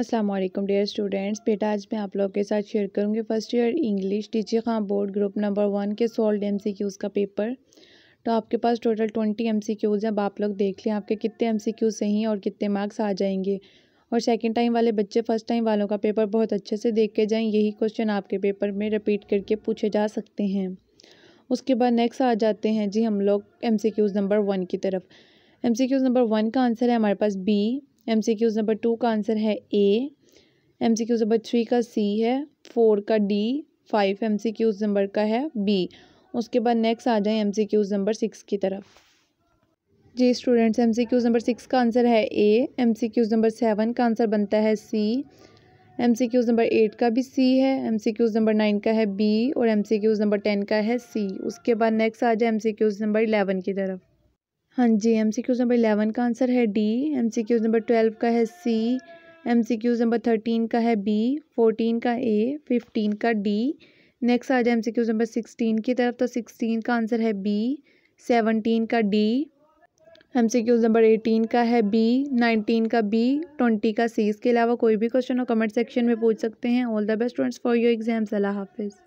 Aslam dear students बेटा आज मैं आप लोग के साथ शेयर करूंगी फर्स्ट ईयर इंग्लिश टीचर खां बोर्ड ग्रुप नंबर वन के सोल्ड एम सी क्यूज़ का पेपर तो आपके पास total twenty M C Qs हैं अब आप लोग देख लें आपके कितने एम सी क्यूज़ सही और कितने मार्क्स आ जाएंगे और सेकेंड टाइम वाले बच्चे फ़र्स्ट टाइम वालों का पेपर बहुत अच्छे से देख के जाएँ यही क्वेश्चन आपके पेपर में रिपीट करके पूछे जा सकते हैं उसके बाद नेक्स्ट आ जाते हैं जी हम लोग M C Qs number one की तरफ M C Qs number one का आंसर है हमारे पास B M C Qs number two का आंसर है A M C Qs number three का सी है फोर का D five M C Qs number का है बी उसके बाद नेक्स्ट आ जाए M C Qs number six की तरफ जी students M C Qs number six का आंसर है A M C Qs number seven का आंसर बनता है C M C Qs number eight का भी सी है M C Qs number nine का है बी और M C Qs number ten का है सी उसके बाद नेक्स्ट आ जाए M C Qs number eleven की तरफ हाँ जी M C Qs number eleven का आंसर है D M C Qs number twelve का है C M C Qs number thirteen का है बी फोर्टीन का ए फिफ्टीन का डी नेक्स्ट आ जाए M C Qs number sixteen की तरफ तो सिक्सटीन का आंसर है बी सेवनटीन का D M C Qs number eighteen का है बी नाइनटीन का बी ट्वेंटी का सी इसके अलावा कोई भी क्वेश्चन हो कमेंट सेक्शन में पूछ सकते हैं all the best students for your exams अल्लाह हाफिज़